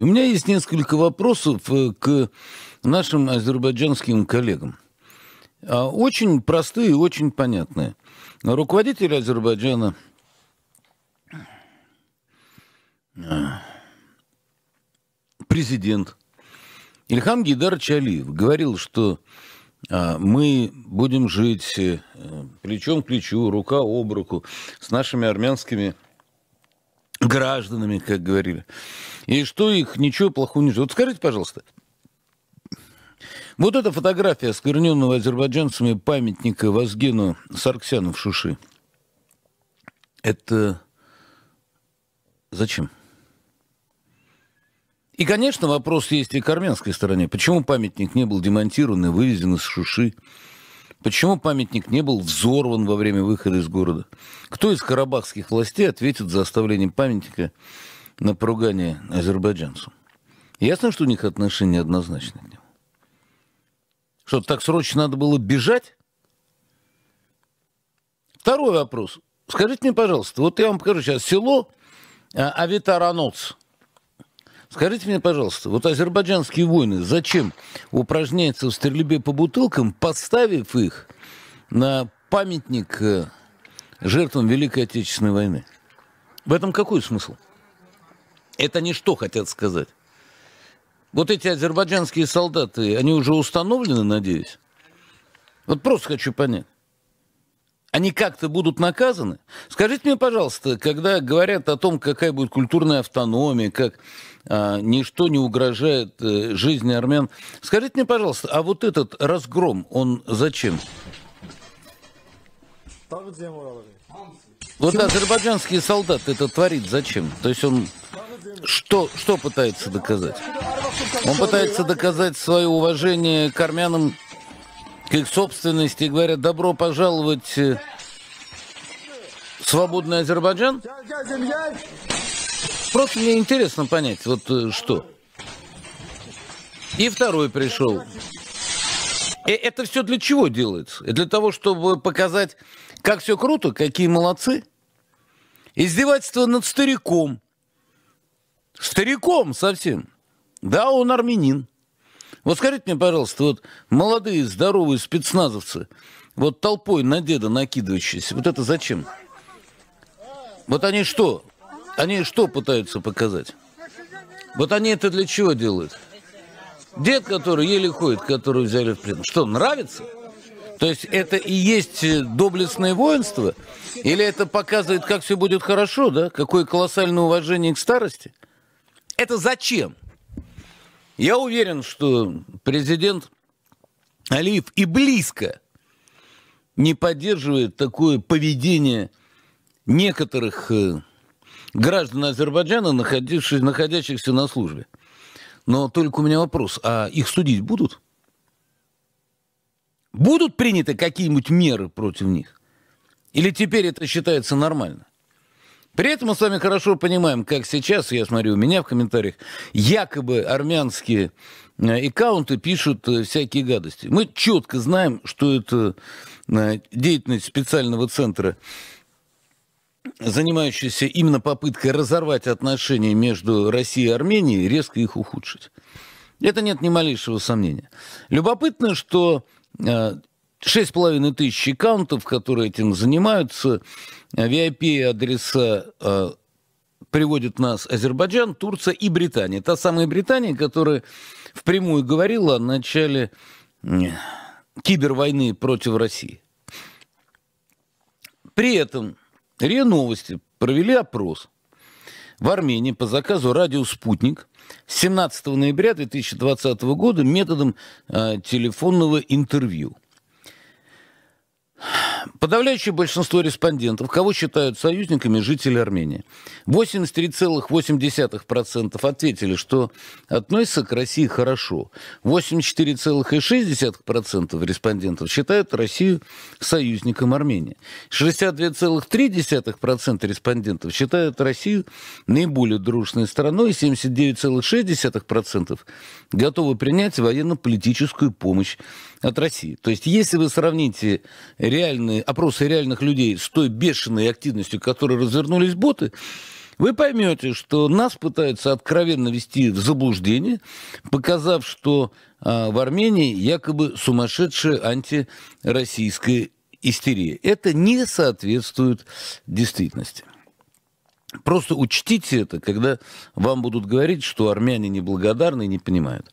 У меня есть несколько вопросов э, к нашим азербайджанским коллегам. А, очень простые и очень понятные. Руководитель Азербайджана а, президент Ильхам Гидарович Алиев говорил, что а, мы будем жить э, плечом к плечу, рука об руку с нашими армянскими гражданами, как говорили. И что их ничего плохого не ждет. Вот скажите, пожалуйста, вот эта фотография оскверненного азербайджанцами памятника Вазгену Сарксяну в Шуши. Это зачем? И, конечно, вопрос есть и к армянской стороне. Почему памятник не был демонтирован и вывезен из Шуши? Почему памятник не был взорван во время выхода из города? Кто из карабахских властей ответит за оставление памятника на поругание азербайджанцу? Ясно, что у них отношение однозначное к нему. Что, так срочно надо было бежать? Второй вопрос. Скажите мне, пожалуйста, вот я вам покажу сейчас село а, Авитараноц. Скажите мне, пожалуйста, вот азербайджанские войны зачем упражняются в стрельбе по бутылкам, подставив их на памятник э, жертвам Великой Отечественной войны? В этом какой смысл? Это не что хотят сказать? Вот эти азербайджанские солдаты, они уже установлены, надеюсь? Вот просто хочу понять они как-то будут наказаны? Скажите мне, пожалуйста, когда говорят о том, какая будет культурная автономия, как а, ничто не угрожает э, жизни армян, скажите мне, пожалуйста, а вот этот разгром, он зачем? Вот азербайджанские солдаты это творит зачем? То есть он что, что пытается доказать? Он пытается доказать свое уважение к армянам к их собственности и говорят «добро пожаловать э, в свободный Азербайджан»? Просто мне интересно понять, вот э, что. И второй пришел. И э, это все для чего делается? для того, чтобы показать, как все круто, какие молодцы. Издевательство над стариком. Стариком совсем. Да, он армянин. Вот скажите мне, пожалуйста, вот молодые, здоровые спецназовцы, вот толпой на деда накидывающиеся, вот это зачем? Вот они что? Они что пытаются показать? Вот они это для чего делают? Дед, который еле ходит, который взяли в плен, что, нравится? То есть это и есть э, доблестное воинство? Или это показывает, как все будет хорошо, да? Какое колоссальное уважение к старости? Это зачем? Я уверен, что президент Алиев и близко не поддерживает такое поведение некоторых э, граждан Азербайджана, находящихся на службе. Но только у меня вопрос, а их судить будут? Будут приняты какие-нибудь меры против них? Или теперь это считается нормально? При этом мы с вами хорошо понимаем, как сейчас, я смотрю, у меня в комментариях, якобы армянские э, аккаунты пишут э, всякие гадости. Мы четко знаем, что это э, деятельность специального центра, занимающаяся именно попыткой разорвать отношения между Россией и Арменией, резко их ухудшить. Это нет ни малейшего сомнения. Любопытно, что Шесть половиной тысяч аккаунтов, которые этим занимаются. VIP-адреса э, приводит нас Азербайджан, Турция и Британия. Та самая Британия, которая впрямую говорила о начале кибервойны против России. При этом РИА Новости провели опрос в Армении по заказу радио «Спутник» 17 ноября 2020 года методом э, телефонного интервью – Подавляющее большинство респондентов, кого считают союзниками жители Армении. 83,8% ответили, что относятся к России хорошо. 84,6% респондентов считают Россию союзником Армении. 62,3% респондентов считают Россию наиболее дружной страной. 79,6% готовы принять военно-политическую помощь от России. То есть, если вы сравните реально данные, опросы реальных людей с той бешеной активностью, которой развернулись боты, вы поймете, что нас пытаются откровенно вести в заблуждение, показав, что э, в Армении якобы сумасшедшая антироссийская истерия. Это не соответствует действительности. Просто учтите это, когда вам будут говорить, что армяне неблагодарны и не понимают.